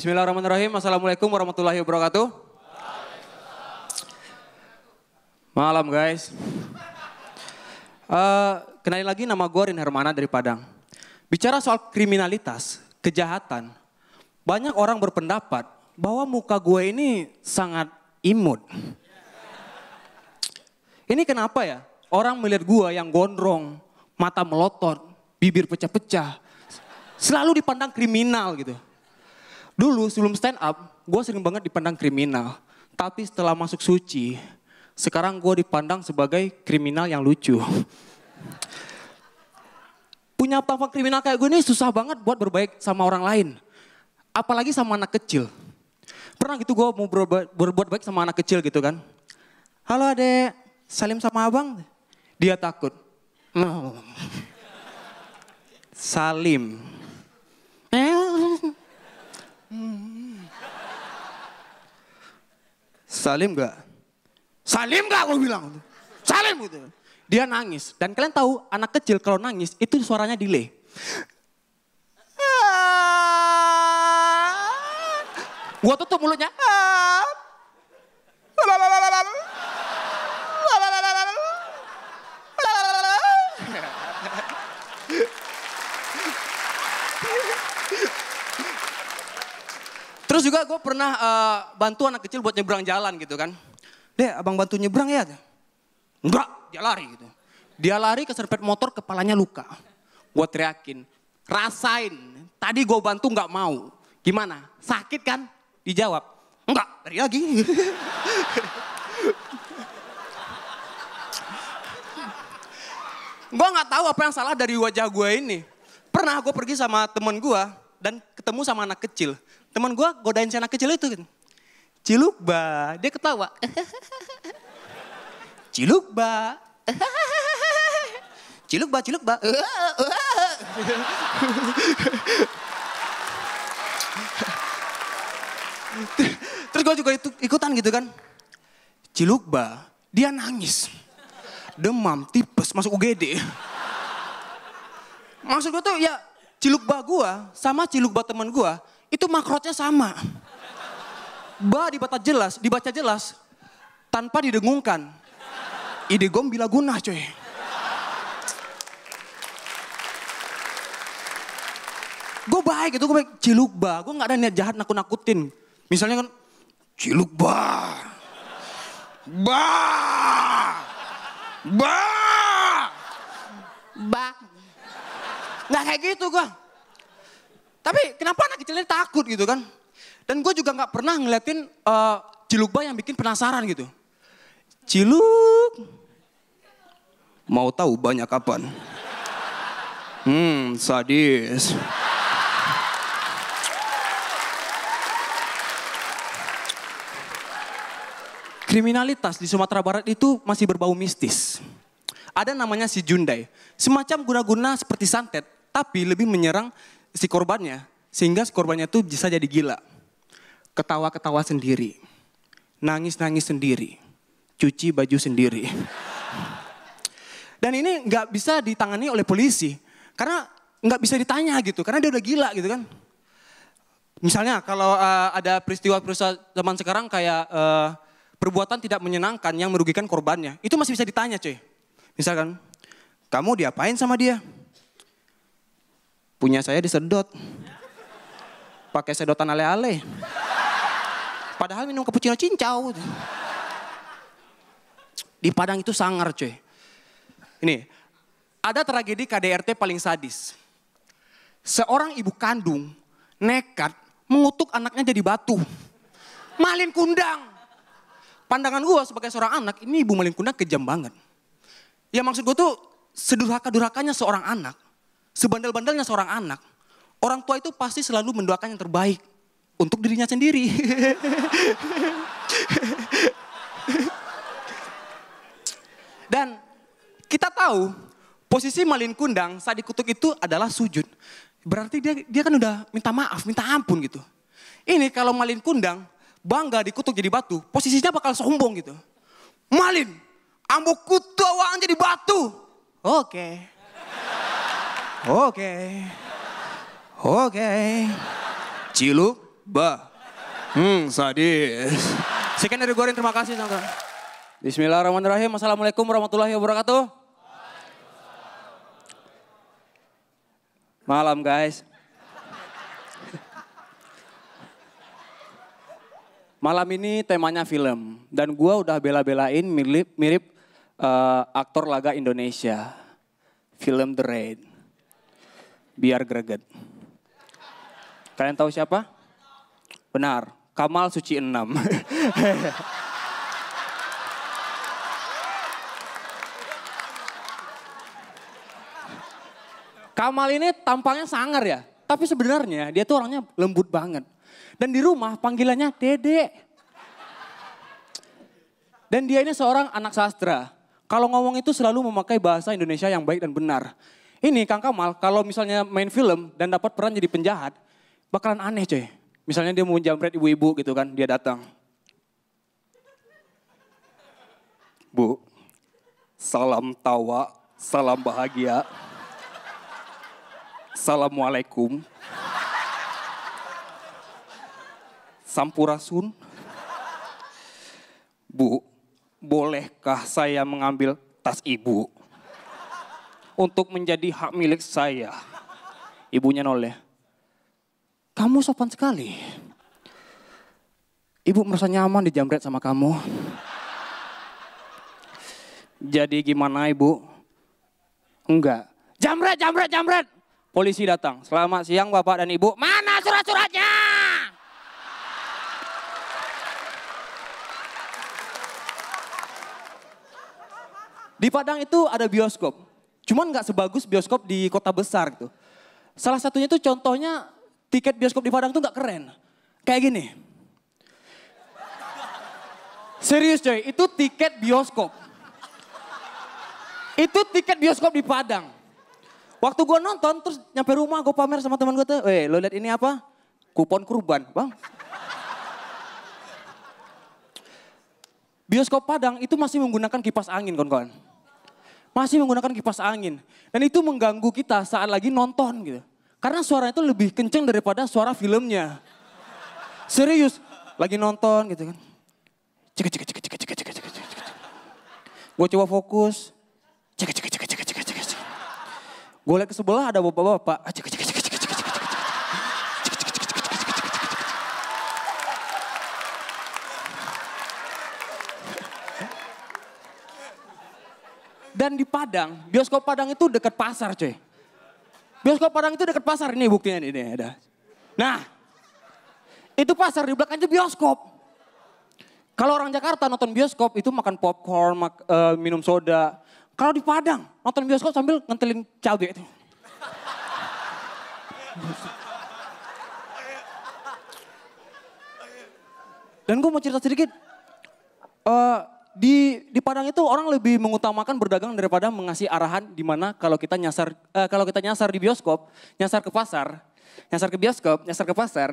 Bismillahirrahmanirrahim. Assalamualaikum warahmatullahi wabarakatuh. Malam guys. Uh, eh, kenalin lagi nama gue Rin Hermana dari Padang. Bicara soal kriminalitas, kejahatan, banyak orang berpendapat bahwa muka gue ini sangat imut. Ini kenapa ya? Orang melihat gue yang gondrong, mata melotot, bibir pecah-pecah, selalu dipandang kriminal gitu. Dulu sebelum stand up, gue sering banget dipandang kriminal. Tapi setelah masuk suci, sekarang gue dipandang sebagai kriminal yang lucu. Punya papa kriminal kayak gue ini susah banget buat berbaik sama orang lain. Apalagi sama anak kecil. Pernah gitu gue mau berbuat, berbuat baik sama anak kecil gitu kan. Halo adek, salim sama abang. Dia takut. Salim. Salim gak? Salim gak Aku bilang. Salim gitu. Dia nangis. Dan kalian tahu anak kecil kalau nangis itu suaranya delay. Gua tutup mulutnya. Terus juga gue pernah uh, bantu anak kecil buat nyebrang jalan gitu kan. Deh abang bantu nyebrang ya? Enggak, dia lari gitu. Dia lari ke serpet motor kepalanya luka. Gue teriakin, rasain. Tadi gue bantu gak mau. Gimana? Sakit kan? Dijawab, enggak, lari lagi. gue gak tahu apa yang salah dari wajah gue ini. Pernah gue pergi sama temen gue dan ketemu sama anak kecil. Teman gue godain si anak kecil itu. Cilukba, dia ketawa. Cilukba. Cilukba, Cilukba. Terus gue juga ikutan gitu kan. Cilukba, dia nangis. Demam, tipes, masuk UGD. Maksud gue tuh ya Cilukba gue sama Cilukba temen gue itu makrotnya sama. Ba dibaca jelas, dibaca jelas tanpa didengungkan. Ide gom bila guna cuy. Gue baik itu, gue baik ciluk ba. Gue gak ada niat jahat nakut-nakutin. Misalnya kan, ciluk ba. Ba. Ba. Ba. Gak kayak gitu gue. Tapi kenapa anak kecil ini takut gitu kan? Dan gue juga nggak pernah ngeliatin uh, eh, cilukba yang bikin penasaran gitu. Ciluk, mau tahu banyak kapan? Hmm, sadis. Kriminalitas di Sumatera Barat itu masih berbau mistis. Ada namanya si Jundai, semacam guna-guna seperti santet, tapi lebih menyerang si korbannya, sehingga si korbannya itu bisa jadi gila. Ketawa-ketawa sendiri, nangis-nangis sendiri, cuci baju sendiri. Dan ini nggak bisa ditangani oleh polisi, karena nggak bisa ditanya gitu, karena dia udah gila gitu kan. Misalnya kalau uh, ada peristiwa-peristiwa zaman sekarang kayak uh, perbuatan tidak menyenangkan yang merugikan korbannya, itu masih bisa ditanya cuy. Misalkan, kamu diapain sama dia? Punya saya disedot. Pakai sedotan ale-ale. Padahal minum cappuccino cincau. Di Padang itu sangar cuy. Ini, ada tragedi KDRT paling sadis. Seorang ibu kandung nekat mengutuk anaknya jadi batu. Malin kundang. Pandangan gue sebagai seorang anak, ini ibu malin kundang kejam banget. Ya maksud gue tuh sedurhaka-durhakanya seorang anak Sebandel-bandelnya seorang anak, orang tua itu pasti selalu mendoakan yang terbaik untuk dirinya sendiri. Dan kita tahu posisi Malin Kundang saat dikutuk itu adalah sujud. Berarti dia dia kan udah minta maaf, minta ampun gitu. Ini kalau Malin Kundang bangga dikutuk jadi batu, posisinya bakal sombong gitu. Malin, ambo kutu awang jadi batu. Oke. Okay. Oke. Oke. Okay. Ciluk ba. Hmm, sadis. Sekian dari gue, terima kasih. Sandra. Bismillahirrahmanirrahim. Assalamualaikum warahmatullahi wabarakatuh. Malam guys. Malam ini temanya film dan gue udah bela-belain mirip mirip uh, aktor laga Indonesia, film The Raid biar greget. Kalian tahu siapa? Benar, Kamal Suci 6. Kamal ini tampangnya sangar ya, tapi sebenarnya dia tuh orangnya lembut banget. Dan di rumah panggilannya Dede. Dan dia ini seorang anak sastra. Kalau ngomong itu selalu memakai bahasa Indonesia yang baik dan benar. Ini Kang Kamal kalau misalnya main film dan dapat peran jadi penjahat, bakalan aneh coy. Misalnya dia mau jamret ibu-ibu gitu kan, dia datang. Bu, salam tawa, salam bahagia. Assalamualaikum. Sampurasun. Bu, bolehkah saya mengambil tas ibu? untuk menjadi hak milik saya. Ibunya noleh. Kamu sopan sekali. Ibu merasa nyaman dijamret sama kamu. Jadi gimana ibu? Enggak. Jamret, jamret, jamret. Polisi datang. Selamat siang bapak dan ibu. Mana surat-suratnya? Di Padang itu ada bioskop. Cuman nggak sebagus bioskop di kota besar gitu. Salah satunya tuh contohnya tiket bioskop di Padang tuh nggak keren. Kayak gini. Serius coy, itu tiket bioskop. Itu tiket bioskop di Padang. Waktu gue nonton terus nyampe rumah gue pamer sama teman gue tuh, eh lo liat ini apa? Kupon kurban, bang. Bioskop Padang itu masih menggunakan kipas angin kawan-kawan masih menggunakan kipas angin. Dan itu mengganggu kita saat lagi nonton gitu. Karena suara itu lebih kenceng daripada suara filmnya. Serius, lagi nonton gitu kan. Cek cek cek cek cek cek cek cek. Gue coba fokus. Cek cek cek cek cek cek. Gue lihat ke sebelah ada bapak-bapak. Cek cek cek dan di Padang, bioskop Padang itu dekat pasar cuy. Bioskop Padang itu dekat pasar, ini buktinya ini ada. Nah, itu pasar di belakangnya bioskop. Kalau orang Jakarta nonton bioskop itu makan popcorn, mak, uh, minum soda. Kalau di Padang nonton bioskop sambil ngentelin cabe itu. Dan gue mau cerita sedikit. Uh, di di Padang itu orang lebih mengutamakan berdagang daripada mengasih arahan di mana kalau kita nyasar eh, kalau kita nyasar di bioskop, nyasar ke pasar, nyasar ke bioskop, nyasar ke pasar.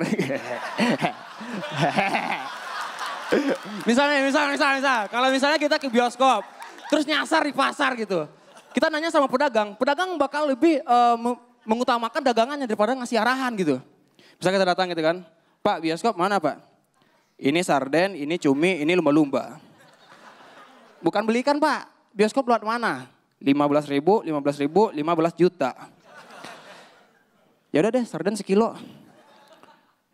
misalnya, misalnya, misalnya, misalnya, kalau misalnya kita ke bioskop, terus nyasar di pasar gitu. Kita nanya sama pedagang, pedagang bakal lebih uh, mengutamakan dagangannya daripada ngasih arahan gitu. Misalnya kita datang gitu kan, Pak bioskop mana Pak? Ini sarden, ini cumi, ini lumba-lumba Bukan belikan pak, bioskop lewat mana? 15 ribu, 15 ribu, 15 juta. Ya udah deh, sarden sekilo.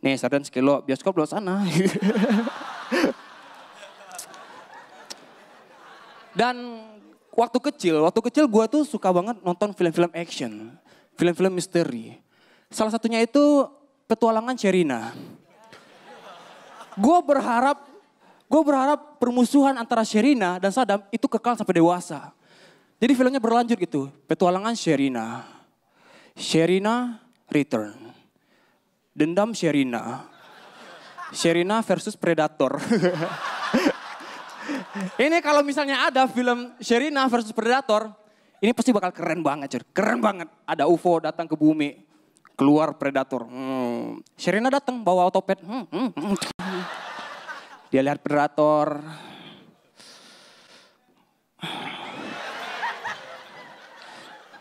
Nih sarden sekilo, bioskop lewat sana. Dan waktu kecil, waktu kecil gue tuh suka banget nonton film-film action, film-film misteri. Salah satunya itu petualangan Sherina. Gue berharap Gue berharap permusuhan antara Sherina dan Saddam itu kekal sampai dewasa. Jadi filmnya berlanjut gitu. Petualangan Sherina. Sherina Return. Dendam Sherina. Sherina versus Predator. ini kalau misalnya ada film Sherina versus Predator, ini pasti bakal keren banget, cer. Keren banget. Ada UFO datang ke bumi, keluar Predator. Hmm. Sherina datang bawa otopet. Hmm, hmm, hmm. Dia lihat predator.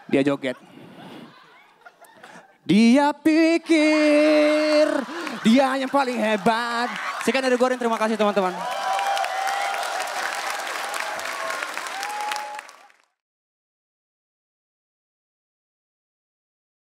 Dia joget. Dia pikir dia yang paling hebat. Sekian dari Gorin, terima kasih teman-teman.